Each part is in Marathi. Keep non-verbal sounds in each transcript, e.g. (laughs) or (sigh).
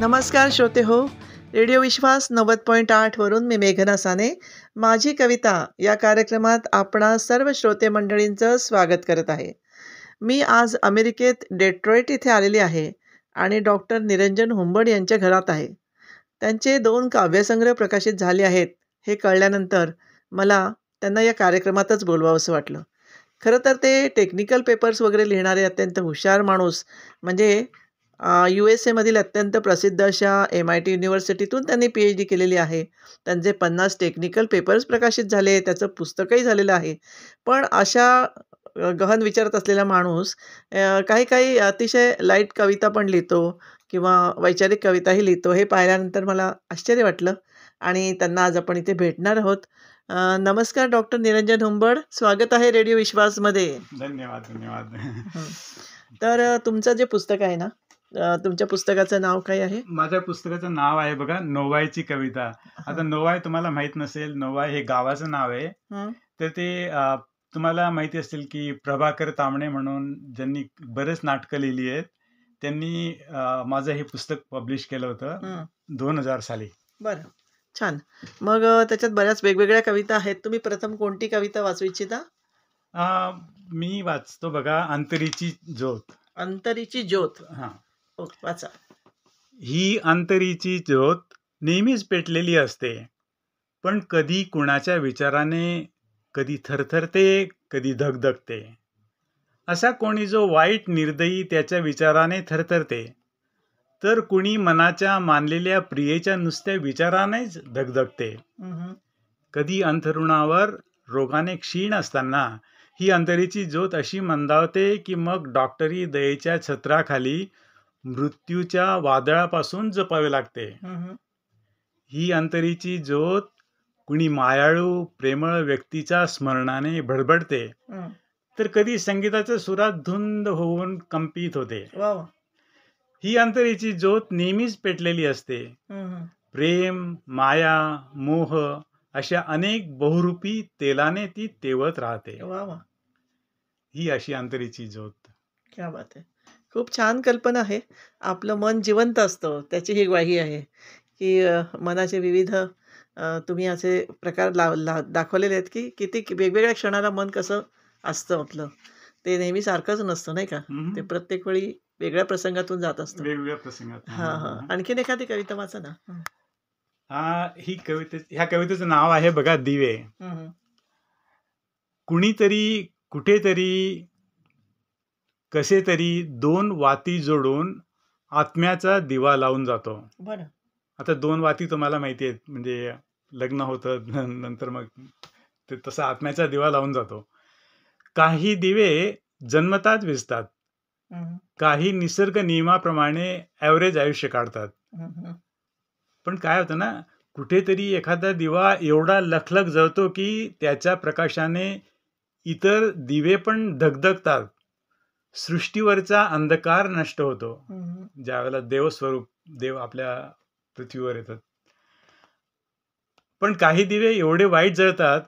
नमस्कार श्रोते हो रेडिओ विश्वास नव्वद पॉईंट आठवरून मी मेघना साने माझी कविता या कार्यक्रमात आपणा सर्व श्रोते मंडळींचं स्वागत करत आहे मी आज अमेरिकेत डेट्रॉइट इथे आलेली आहे आणि डॉक्टर निरंजन हुंबड यांच्या घरात आहे त्यांचे दोन काव्यसंग्रह प्रकाशित झाले आहेत हे कळल्यानंतर मला त्यांना या कार्यक्रमातच बोलवावंसं वाटलं खरं तर ते टेक्निकल पेपर्स वगैरे लिहिणारे अत्यंत हुशार माणूस म्हणजे यू एस एमधील अत्यंत प्रसिद्ध अशा एम आय टी युनिव्हर्सिटीतून त्यांनी पी एच डी केलेली आहे त्यांचे पन्नास टेक्निकल पेपर्स प्रकाशित झाले त्याचं पुस्तकही झालेलं आहे पण अशा गहन विचारत असलेला माणूस काही काही अतिशय लाईट कविता पण लिहितो किंवा वैचारिक कविताही लिहितो हे पाहिल्यानंतर मला आश्चर्य वाटलं आणि त्यांना आज आपण इथे भेटणार आहोत नमस्कार डॉक्टर निरंजन हुंबड स्वागत आहे रेडिओ विश्वासमध्ये धन्यवाद धन्यवाद तर तुमचं जे पुस्तक आहे ना तुमच्या पुस्तकाचं नाव काय आहे माझ्या पुस्तकाचं नाव आहे बघा नोवायची कविता आता नोवाय तुम्हाला माहित नसेल नोवाय हे गावाचं नाव आहे तर ते तुम्हाला माहिती असेल की प्रभाकर तामणे म्हणून ज्यांनी बरेच नाटकं लिहिली आहेत त्यांनी माझं हे पुस्तक पब्लिश केलं होतं दोन हजार साली बरं छान मग त्याच्यात बऱ्याच वेगवेगळ्या कविता आहेत तुम्ही प्रथम कोणती कविता वाचू इच्छिता मी वाचतो बघा अंतरीची ज्योत अंतरीची ज्योत हा हो, ही अंतरीची ज्योत नेहमीच पेटलेली असते पण कधी कुणाच्या विचाराने कधी थरथरते कधी धगधगते असा कोणी जो वाईट निर्दयी त्याच्या विचाराने थरथरते तर कुणी मनाच्या मानलेल्या प्रियेच्या नुसत्या विचारानेच धगधगते कधी अंथरुणावर रोगाने क्षीण असताना ही अंतरीची ज्योत अशी मंदावते की मग डॉक्टरी दयेच्या छत्राखाली मृत्यूच्या वादळापासून जपावे लागते ही अंतरीची ज्योत कुणी मायाळू प्रेमळ व्यक्तीच्या स्मरणाने भडभडते तर कधी संगीताचं सुरात धुंद होऊन कंपित होते ही अंतरीची ज्योत नेहमीच पेटलेली असते प्रेम माया मोह अशा अनेक बहुरूपी तेलाने ती तेवत राहते ही अशी अंतरीची ज्योत क्या बात आहे खूप छान कल्पना आहे आपलं मन जिवंत असतं त्याची ही ग्वाही आहे की मनाचे विविध तुम्ही असे प्रकार लाव ला दाखवलेले आहेत की किती वेगवेगळ्या क्षणाला मन कसं असतं आपलं ते नेहमी सारखंच नसतं नाही का ते प्रत्येक वेळी वेगळ्या प्रसंगातून जात असतं वेगवेगळ्या प्रसंगात हा हा आणखीन एखादी कविता वाचा ना हा ही कविते ह्या कवितेचं नाव आहे बघा दिवे कुणीतरी कुठेतरी कसे तरी दोन वाती जोडून आत्म्याचा दिवा लावून जातो बरं आता दोन वाती तुम्हाला माहिती आहेत म्हणजे लग्न होतं नंतर मग ते तसा आत्म्याचा दिवा लावून जातो काही दिवे जन्मतात विजतात काही निसर्ग नियमाप्रमाणे ॲव्हरेज आयुष्य काढतात पण काय होतं ना कुठेतरी एखादा दिवा एवढा लखलख जळतो की त्याच्या प्रकाशाने इतर दिवे पण धगधगतात सृष्टीवरचा अंधकार नष्ट होतो ज्यावेळेला देवस्वरूप देव आपल्या पृथ्वीवर येतात पण काही दिवे एवढे वाईट जळतात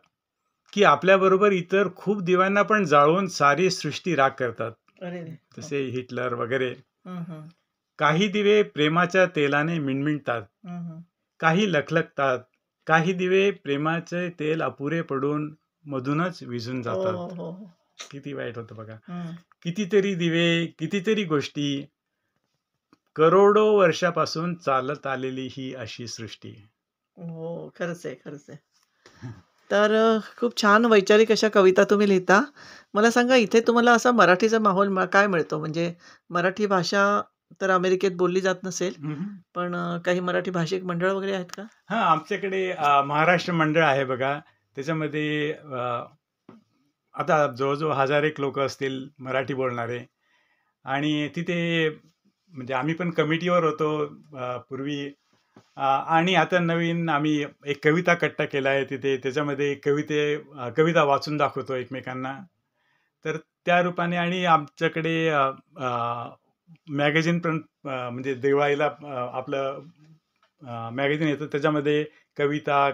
की बरोबर इतर खूप दिव्यांना पण जाळून सारी सृष्टी राग करतात जसे हिटलर वगैरे काही दिवे प्रेमाच्या तेलाने मिणमिणतात काही लखलखतात काही दिवे प्रेमाचे तेल अपुरे पडून मधूनच विझून जातात हो, हो, हो. किती वाईट होतं बघा कितीतरी दिवे कितीतरी गोष्टी करोडो वर्षापासून चालत आलेली ही अशी सृष्टी हो खरच आहे खरच आहे तर खूप छान वैचारिक अशा कविता तुम्ही लिहिता मला सांगा इथे तुम्हाला असा मराठीचा माहोल काय मिळतो म्हणजे मराठी भाषा तर अमेरिकेत बोलली जात नसेल पण काही मराठी भाषिक मंडळ वगैरे आहेत का हा आमच्याकडे महाराष्ट्र मंडळ आहे बघा त्याच्यामध्ये आता जवळजवळ हजार एक लोक असतील मराठी बोलणारे आणि तिथे म्हणजे आम्ही पण कमिटीवर होतो पूर्वी आणि आता नवीन आम्ही एक कविता कट्टा केला आहे तिथे त्याच्यामध्ये कविते कविता वाचून दाखवतो एकमेकांना तर त्या रूपाने आणि आमच्याकडे मॅगझिन पण म्हणजे दिवाळीला आपलं मॅगझिन येतं त्याच्यामध्ये कविता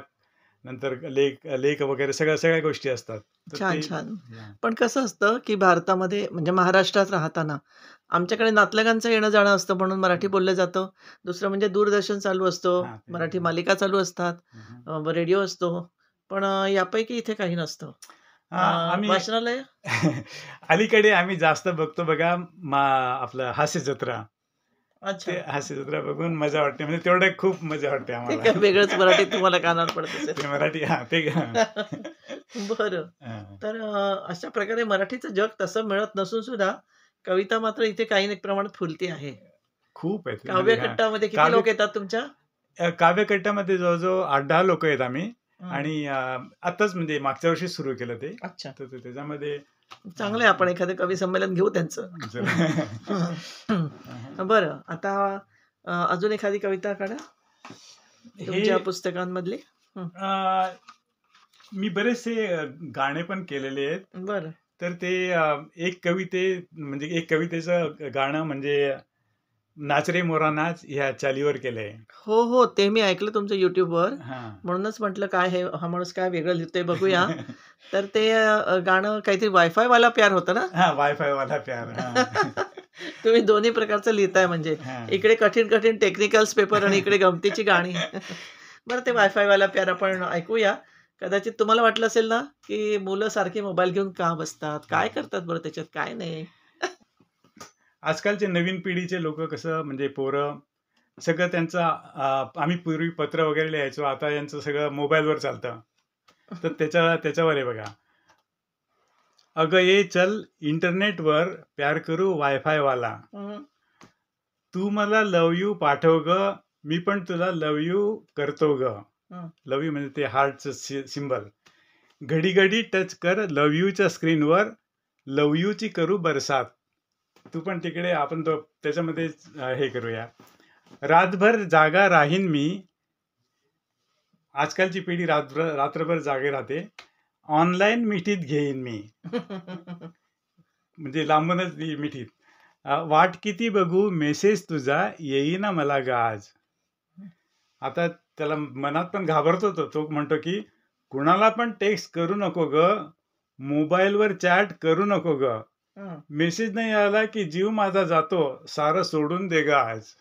नंतर लेख लेख वगैरे सगळ्या सगळ्या गोष्टी असतात छान छान पण कसं असतं की भारतामध्ये म्हणजे महाराष्ट्रात राहताना आमच्याकडे नातलगांचं येणं जाणं असतं म्हणून मराठी बोललं जातं दुसरं म्हणजे दूरदर्शन चालू असतो मराठी मालिका चालू असतात रेडिओ असतो पण यापैकी इथे काही नसतं वाचनालय (laughs) अलीकडे आम्ही जास्त बघतो बघा मा आपलं हास्य जत्रा अच्छा हास्य जत्रा बघून मजा वाटते म्हणजे तेवढं खूप मजा वाटते आम्हाला वेगळंच मराठी तुम्हाला कानात पडत (laughs) मराठी हा ते (laughs) (laughs) बर तर अशा प्रकारे मराठीचं जग तसं मिळत नसून सुद्धा कविता मात्र इथे काही नाही प्रमाणात फुलती आहे खूप आहेत म्हणजे काव्यकट्टामध्ये किती लोक येतात तुमच्या अ, जवळजवळ आठ दहा लोक आहेत आम्ही आणि आताच म्हणजे मागच्या वर्षी सुरू केलं ते अच्छा त्याच्यामध्ये चांगलं आहे आपण एखादं कवी संमेलन घेऊ त्यांचं (laughs) बरं आता अजून एखादी कविता काढा हे तुमच्या पुस्तकांमधली मी बरेचसे गाणे पण केलेले आहेत बर तर ते एक कविते म्हणजे एक कवितेचं गाणं म्हणजे नाच रे मोरा नाच ह्या चालीवर केलंय हो हो ते मी ऐकलं तुमच्या वर म्हणूनच म्हटलं काय हे हा माणूस काय वेगळं लिहितोय बघूया (laughs) तर ते गाणं काहीतरी वायफाय वाला प्यार होतं ना वायफाय वाला प्यार (laughs) तुम्ही दोन्ही प्रकारचं लिहिताय म्हणजे इकडे कठीण कठीण टेक्निकल पेपर आणि इकडे गमतीची गाणी (laughs) बरं ते वायफाय वाला प्यार आपण ऐकूया कदाचित तुम्हाला वाटलं असेल ना की मुलं सारखे मोबाईल घेऊन का बसतात काय करतात बरं त्याच्यात काय नाही (laughs) आजकालचे नवीन पिढीचे लोक कसं म्हणजे पोरं सगळं त्यांचा आम्ही पूर्वी पत्र वगैरे लिहायचो आता यांचं सगळं मोबाईलवर चालतं तर त्याच्या त्याच्यावर आहे बघा अगं ये चल इंटरनेट वर प्यार करू वायफाय वाला तू मला लव यू पाठव ग मी पण तुला लव यू करतो ग लव यू म्हणजे ते हार्टचं सिंबल घडी घडी टच कर लव यूच्या स्क्रीनवर लव ची करू बरसात तू पण तिकडे आपण तो त्याच्यामध्ये हे करूया रातभर जागा राहीन मी आजकालची पिढी रात्रभर जागे राहते ऑनलाईन मिठीत घेईन मी म्हणजे लांबूनच मिठीत वाट किती बघू मेसेज तुझा येईना मला गाज आता त्याला मनात पण घाबरतो तो तो म्हणतो की कुणाला पण टेक्स्ट करू नको ग मोबाईलवर चॅट करू नको ग मेसेज नाही आला की जीव माझा जातो सार सोडून दे ग आज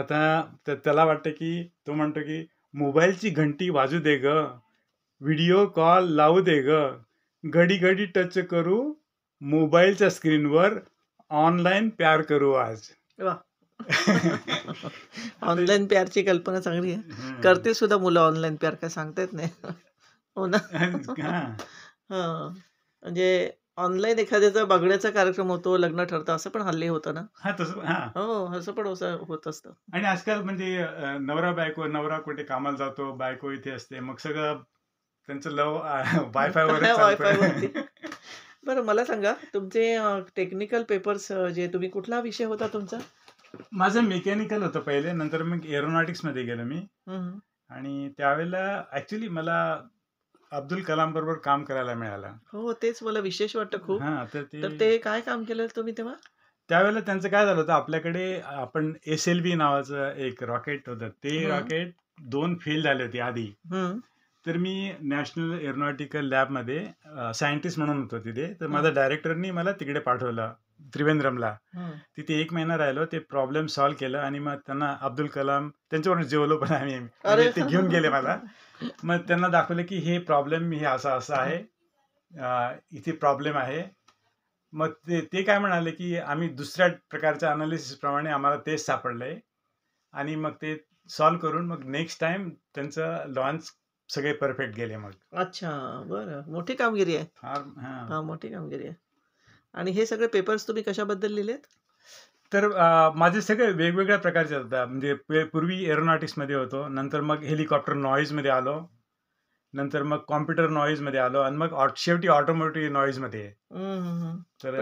आता त्याला वाटतं की तो म्हणतो की मोबाईलची घंटी वाजू दे ग व्हिडिओ कॉल लावू दे ग घडी घडी टच करू मोबाईलच्या स्क्रीनवर ऑनलाईन प्यार करू आज ऑनलाईन (laughs) प्यारची कल्पना चांगली आहे करते सुद्धा मुलं ऑनलाईन प्यार काय सांगता येत नाही हो ना (laughs) हा म्हणजे ऑनलाईन एखाद्याचा बघण्याचा कार्यक्रम होतो लग्न ठरतं असं पण हल्ली होतं ना हो असं पण होत असत आणि आजकाल म्हणजे नवरा बायको नवरा कुठे कामाला जातो बायको इथे असते मग सगळं त्यांचं लव (laughs) वायफाय वायफाय बरं मला सांगा तुमचे टेक्निकल पेपर्स जे तुम्ही कुठला विषय होता तुमचा माझं मेकॅनिकल होतं पहिले नंतर मग एरोनॉटिक्स मध्ये गेलो मी आणि त्यावेळेला ऍक्च्युली मला अब्दुल कलाम बरोबर काम करायला मिळालं हो तेच मला विशेष वाटतं खूप तर ते काय काम केलं तुम्ही तेव्हा त्यावेळेला त्यांचं काय झालं होतं आपल्याकडे आपण एस एल बी नावाचं एक रॉकेट होतं ते रॉकेट दोन फेल झाले होते आधी तर मी नॅशनल एरोनॉटिकल लॅब मध्ये सायंटिस्ट म्हणून होतो तिथे तर माझ्या डायरेक्टरनी मला तिकडे पाठवलं त्रिवेंद्रमला तिथे एक महिना राहिलो ते प्रॉब्लेम सॉल्व्ह केलं आणि मग त्यांना अब्दुल कलाम त्यांच्याकडून जेवलो पण आम्ही म्हणजे ते घेऊन गेले मला मग त्यांना दाखवलं की हे प्रॉब्लेम हे असा असा आहे इथे प्रॉब्लेम आहे मग ते ते काय म्हणाले की आम्ही दुसऱ्या प्रकारच्या प्रमाणे आम्हाला तेच सापडलंय आणि मग ते सॉल्व करून मग नेक्स्ट टाइम त्यांचं लॉन्च सगळे परफेक्ट गेले मग अच्छा बरं मोठी कामगिरी आहे मोठी कामगिरी आहे आणि हे सगळे पेपर्स तुम्ही कशाबद्दल लिहिलेत तर माझे सगळे वेगवेगळ्या प्रकारचे होता म्हणजे पूर्वी मध्ये होतो नंतर मग हेलिकॉप्टर नॉईजमध्ये आलो नंतर मग कॉम्प्युटर नॉईजमध्ये आलो आणि मग शेवटी ऑटोमोटिव्ह नॉईजमध्ये तर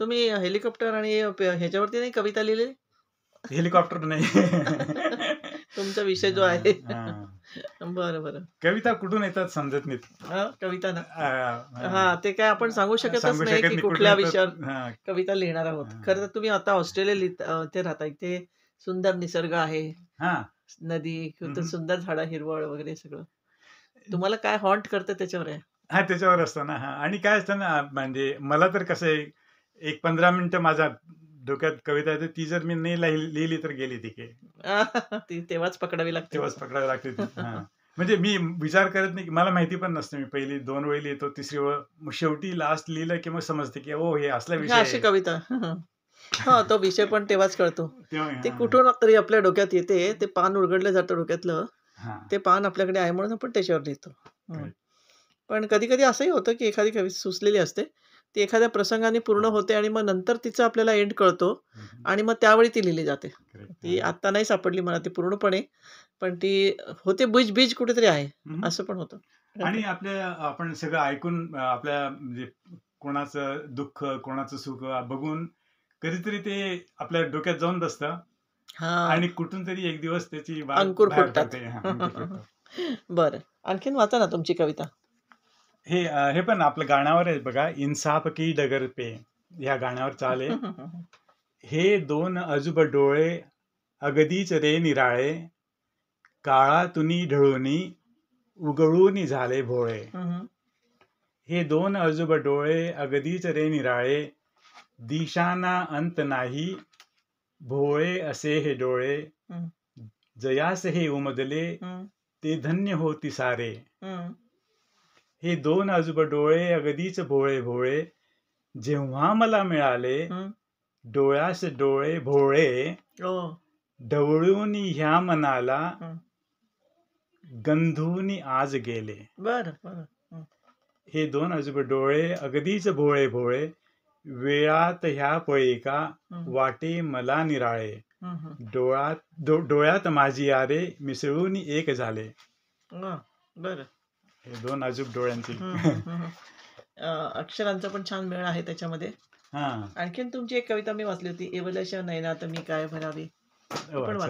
तुम्ही हेलिकॉप्टर आणि ह्याच्यावरती नाही कविता लिहिली हेलिकॉप्टर नाही (laughs) तुमचा विषय जो आहे बर बरं कविता कुठून येतात समजत नाही कविता ना हा ते काय आपण सांगू शकतच नाही की कुठल्या विषयावर कविता लिहिणार आहोत खर तर तुम्ही आता ऑस्ट्रेलिया इथे राहता इथे सुंदर निसर्ग आहे नदी सुंदर झाड हिरवळ वगैरे सगळं तुम्हाला काय हॉन्ट करत त्याच्यावर आहे हा त्याच्यावर असताना हा आणि काय असतं ना म्हणजे मला तर कसं एक पंधरा मिनिटं माझा डोक्यात कविता येते ती जर मी नाही लिहिली तर गेली (laughs) ती तेव्हाच पकडावी लागते तेव्हाच पकडावी लागते म्हणजे मी विचार करत नाही मला माहिती पण नसते मी पहिली दोन वेळी लिहितो तिसरी वेळ शेवटी लास्ट लिहिलं की मग समजते की ओ हे असला विषय अशी कविता (laughs) हा तो विषय पण तेव्हाच कळतो ते कुठून तरी आपल्या डोक्यात येते ते पान उलगडलं जातं डोक्यातलं ते पान आपल्याकडे आहे म्हणून आपण त्याच्यावर लिहितो पण कधी कधी असंही होतं की एखादी कविता सुचलेली असते ती एखाद्या प्रसंगाने पूर्ण होते आणि मग नंतर तिचं आपल्याला एंड कळतो आणि मग त्यावेळी ती लिहिली जाते ती आता नाही सापडली मला ती पूर्णपणे पण ती होते बीज बीज कुठेतरी आहे असं पण होतं आणि आपल्या आपण सगळं ऐकून आपल्या म्हणजे कोणाचं दुःख कोणाचं सुख बघून कधीतरी ते आपल्या डोक्यात जाऊन बसतं आणि कुठून तरी एक दिवस त्याची अंकुर फुटतात (laughs) बरं आणखीन वाचा ना तुमची कविता हे हे पण आपलं गाण्यावर आहे बघा इन्साफ की डगर पे ह्या गाण्यावर चाले (laughs) हे दोन अजुब डोळे अगदीच रे निराळे काळा तुनी ढळूनी उगळून झाले भोळे हे दोन अजूब डोळे अगदीच रे निराळे दिशाना अंत नाही भोळे असे हे डोळे जयास हे उमदले ते धन्य होती सारे हे दोन आजोबा डोळे अगदीच भोळे भोळे जेव्हा मला मिळाले डोळ्यास डोळे भोळे हो. ढवळून ह्या मनाला गंधून आज गेले बर हे दोन आजोबा डोळे अगदीच भोळे भोळे वेळात ह्या पळिका वाटे मला निराळे डोळ्यात डोळ्यात माझी आरे मिसळून एक झाले बर दोन अजूब डोळ्यांचे अक्षरांचा पण छान मेळ आहे त्याच्यामध्ये आणखीन तुमची एक कविता मी वाचली होती एवल्याच्या नयनात मी काय भरावी पण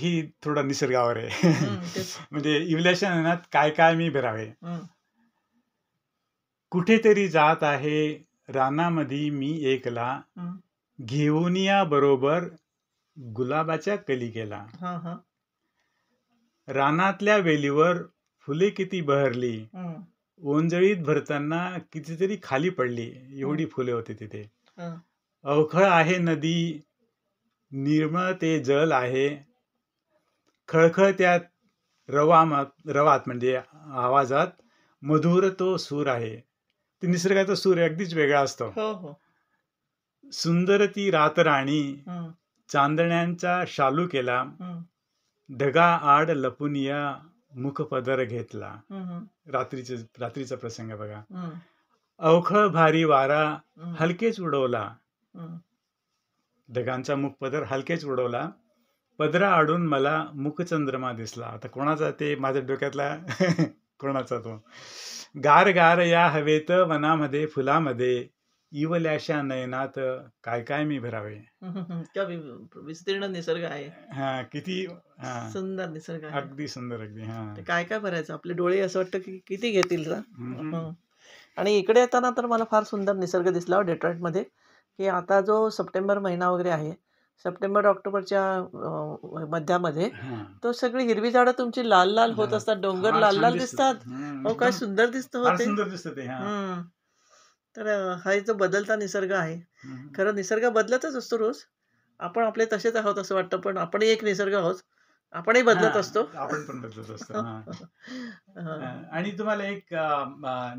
ही थोडा निसर्गावर आहे (laughs) म्हणजे इवल्याशा नयनात काय काय मी भरावे कुठेतरी जात आहे रानामध्ये मी एकला घेऊन या बरोबर गुलाबाच्या कलिकेला रानातल्या वेलीवर फुले किती बहरली ओंजळीत भरताना कितीतरी खाली पडली एवढी फुले होती तिथे अवखळ आहे नदी निर्मळ ते जल आहे खळखळ त्यात रवा रवात म्हणजे आवाजात मधुर तो सूर आहे ते निसर्गाचा सूर अगदीच वेगळा असतो हो, हो. सुंदर ती रात चांदण्यांचा शालू केला ढगा आड लपुनिया मुखपदर घेतला रात्रीचे रात्रीचा प्रसंग बघा अवख भारी वारा हलकेच उडवला ढगांचा मुखपदर हलकेच उडवला पदरा आडून मला मुखचंद्रमा दिसला आता कोणाचा ते माझ्या डोक्यातला (laughs) कोणाचा तो गार गार या हवेत वनामध्ये फुलामध्ये इवल्याशा नयनात काय काय मी भरावे विस्तीर्ण निसर्ग आहे हा किती सुंदर निसर्ग आहे अगदी सुंदर अगदी हा काय काय भरायचं आपले डोळे असं वाटतं की किती घेतील आणि इकडे येताना तर मला फार सुंदर निसर्ग दिसला हो मध्ये की आता जो सप्टेंबर महिना वगैरे आहे सप्टेंबर ऑक्टोबरच्या मध्यामध्ये तो सगळी हिरवी झाडं तुमची लाल लाल होत असतात डोंगर लाल लाल दिसतात हो काय सुंदर दिसत होते सुंदर दिसत तर हा जो बदलता निसर्ग आहे खरं निसर्ग बदलतच असतो रोज आपण आपले तसेच आहोत असं वाटतं पण आपण एक निसर्ग आहोत आपणही बदलत असतो आपण पण बदलत असतो (laughs) आणि तुम्हाला एक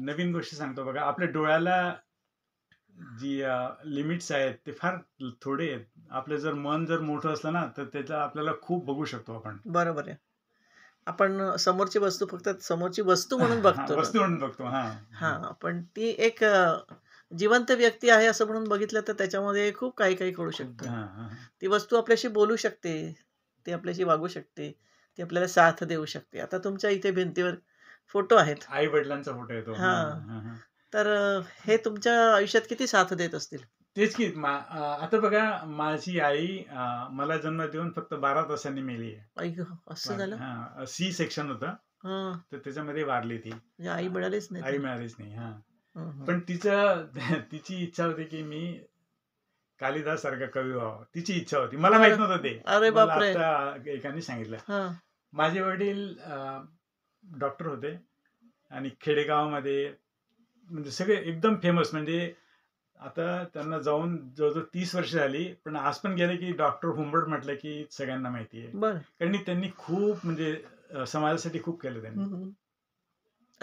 नवीन गोष्ट सांगतो बघा आपल्या डोळ्याला जी लिमिट्स आहेत ते फार थोडे आहेत आपलं जर मन जर मोठं असलं ना तर त्याचा आपल्याला खूप बघू शकतो आपण बरोबर आहे आपण समोरची वस्तू फक्त समोरची वस्तू म्हणून बघतो बघतो हा पण ती एक जिवंत व्यक्ती आहे असं म्हणून बघितलं तर त्याच्यामध्ये खूप काही काही कळू शकतं ती वस्तू आपल्याशी बोलू शकते ती आपल्याशी वागू शकते ती आपल्याला साथ देऊ शकते आता तुमच्या इथे भिंतीवर फोटो आहेत आई वडिलांचा फोटो येतो हा तर हे तुमच्या आयुष्यात किती साथ देत असतील तेच की आता बघा माझी आई मला जन्म देऊन फक्त बारा तासांनी मेली आहे. असं झालं? सी सेक्शन होत तर त्याच्यामध्ये वारली ती. म्हणजे आई मिळालीच नाही आई मिळालीच नाही. हां. पण तिचं तिची इच्छा होती की मी कालिदास सारखा कवी व्हावं तिची इच्छा होती. मला माहित नव्हतं ते. अरे एकाने सांगितलं. माझे वडील डॉक्टर होते आणि खेडेगावामध्ये म्हणजे सगळे एकदम फेमस म्हणजे आता त्यांना जाऊन जवळजवळ तीस वर्ष झाली पण आज पण गेले की डॉक्टर हुंबर्ट म्हटलं की सगळ्यांना माहिती आहे कारण त्यांनी खूप म्हणजे समाजासाठी खूप केलं त्यांनी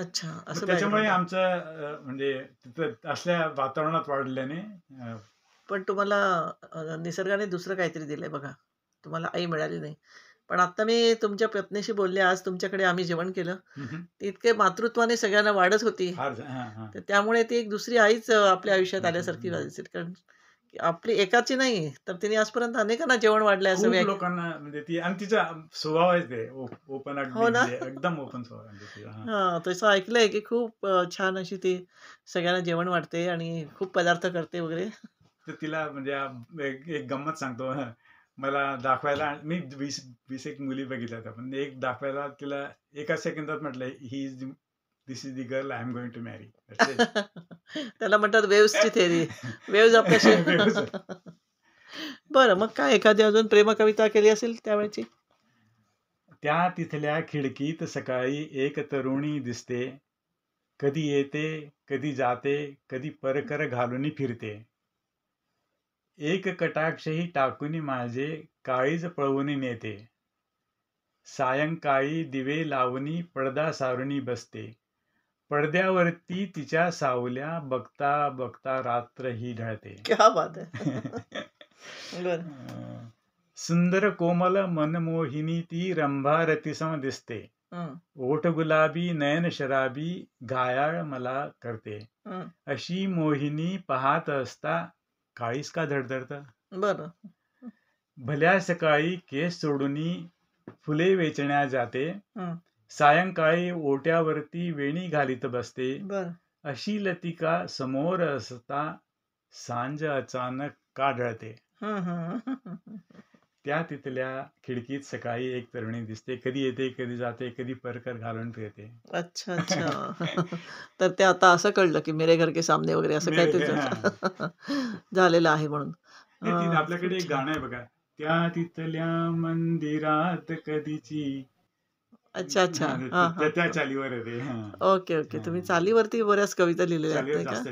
अच्छा असं त्याच्यामुळे आमचं म्हणजे असल्या वातावरणात वाढल्याने पण तुम्हाला निसर्गाने दुसरं काहीतरी दिलंय बघा तुम्हाला आई मिळाली नाही पण आता मी तुमच्या पत्नीशी बोलले आज तुमच्याकडे आम्ही जेवण केलं इतके मातृत्वाने सगळ्यांना वाढत होती तर त्यामुळे ती एक दुसरी आईच आपल्या आयुष्यात आल्यासारखी राहायची कारण आपली एकाची नाही तर तिने आजपर्यंत अनेकांना जेवण वाढलंय असं लोकांना म्हणजे आणि तिचा स्वभाव आहे ओपन हो ना म्हणजे एकदम ओपन स्वभाव म्हणजे हा तसं ऐकलंय की खूप छान अशी ती सगळ्यांना जेवण वाढते आणि खूप पदार्थ करते वगैरे तर तिला म्हणजे एक गंमत सांगतो मला दाखवायला मी वीस वीस एक मुली बघितल्या होत्या पण एक दाखवायला तिला एका सेकंदात म्हटलं he is this is the girl I am going to marry त्याला म्हणतात ची थेरी वेव्ज आपल्याशी (laughs) (laughs) बरं मग काय एखादी अजून प्रेम कविता केली असेल त्यावेळेची त्या तिथल्या खिडकीत सकाळी एक तरुणी दिसते कधी येते कधी जाते कधी परकर घालून फिरते एक कटाक्षही टाकून माझे काळीज पळवून नेते सायंकाळी दिवे लावणी पडदा सारुणी बसते पडद्यावरती तिच्या सावल्या बघता बघता रात्र ही ढळते (laughs) सुंदर कोमल मनमोहिनी ती रंभारतीसम दिसते ओठ गुलाबी नयन शराबी घायाळ मला करते अशी मोहिनी पाहत असता काळीस का धडधडता बर भल्या सकाळी केस सोडून फुले वेचण्या जाते सायंकाळी ओट्यावरती वेणी घालीत बसते अशी लतिका समोर असता सांज अचानक काढळते त्या तिथल्या खिडकीत सकाळी एक तरुणी दिसते कधी येते कधी जाते कधी परकर घालून फिरते अच्छा अच्छा (laughs) तर ते आता असं कळलं की मेरे घर के सामने वगैरे असं काय (laughs) झालेलं आहे म्हणून आपल्याकडे एक गाणं आहे बघा त्या तिथल्या मंदिरात कधीची अच्छा अच्छा त्या चालीवर ओके ओके तुम्ही चालीवरती बऱ्याच कविता लिहिलेल्या आहेत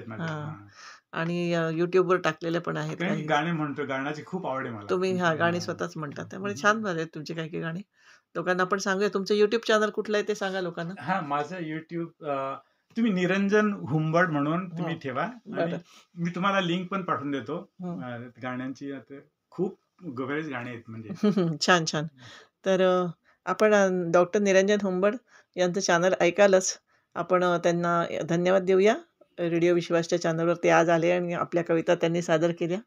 आणि वर टाकलेले पण आहेत गाणे म्हणतो गाण्याची खूप आवड आहे तुम्ही हा गाणी स्वतःच म्हणतात त्यामुळे छान झाले तुमचे काही काही गाणी लोकांना पण सांगूया तुमचं युट्यूब चॅनल कुठलं आहे ते सांगा लोकांना हा माझं युट्यूब तुम्ही निरंजन हुंबड म्हणून तुम्ही हो, ठेवा मी तुम्हाला लिंक पण पाठवून देतो हो. गाण्यांची खूप गबरेज गाणी आहेत म्हणजे (laughs) छान छान तर आपण डॉक्टर निरंजन हुंबड यांचं चॅनल ऐकालच आपण त्यांना धन्यवाद देऊया रेडिओ विश्वासच्या चॅनलवर ते आज आले आणि आपल्या कविता त्यांनी सादर केल्या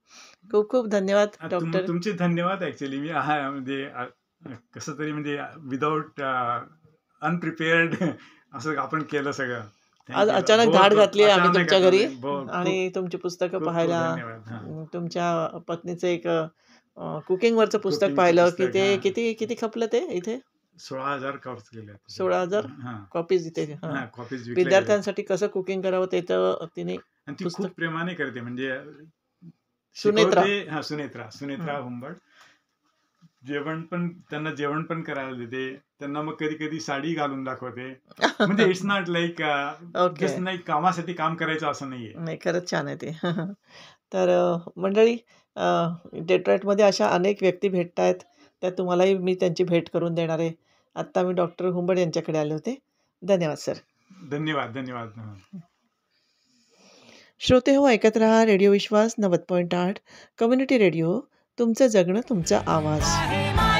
खूप खूप धन्यवाद डॉक्टर तुमचे धन्यवाद ऍक्च्युली मी आहे म्हणजे कस तरी म्हणजे विदाऊट अनप्रिपेअर्ड (laughs) असं आपण केलं सगळं आज अचानक धाड घातली आम्ही तुमच्या घरी आणि तुमची पुस्तकं पाहायला तुमच्या पत्नीचं एक कुकिंग कुकिंगवरचं पुस्तक पाहिलं की ते किती किती खपलं ते इथे सोळा हजार कॉप्स केले सोळा हजार कॉपीज इथे कॉपीज विद्यार्थ्यांसाठी कसं कुकिंग करावं ते तिने ती खूप प्रेमाने करते म्हणजे सुनेत्रा हा सुनेत्रा सुनेत्रा हुंबड जेवण पण त्यांना जेवण पण करायला देते त्यांना मग कधी कधी साडी घालून दाखवते म्हणजे इट्स नॉट लाईक नाही कामासाठी काम करायचं असं नाहीये नाही खरंच छान आहे ते (laughs) तर मंडळी मध्ये अशा अनेक व्यक्ती भेटत आहेत त्या तुम्हालाही मी त्यांची भेट करून देणार आहे आत्ता मी डॉक्टर हुंबड यांच्याकडे आले होते धन्यवाद सर धन्यवाद धन्यवाद श्रोते हो ऐकत रहा रेडिओ विश्वास नव्वद पॉईंट आठ कम्युनिटी रेडिओ तुमचं जगणं तुमचा आवाज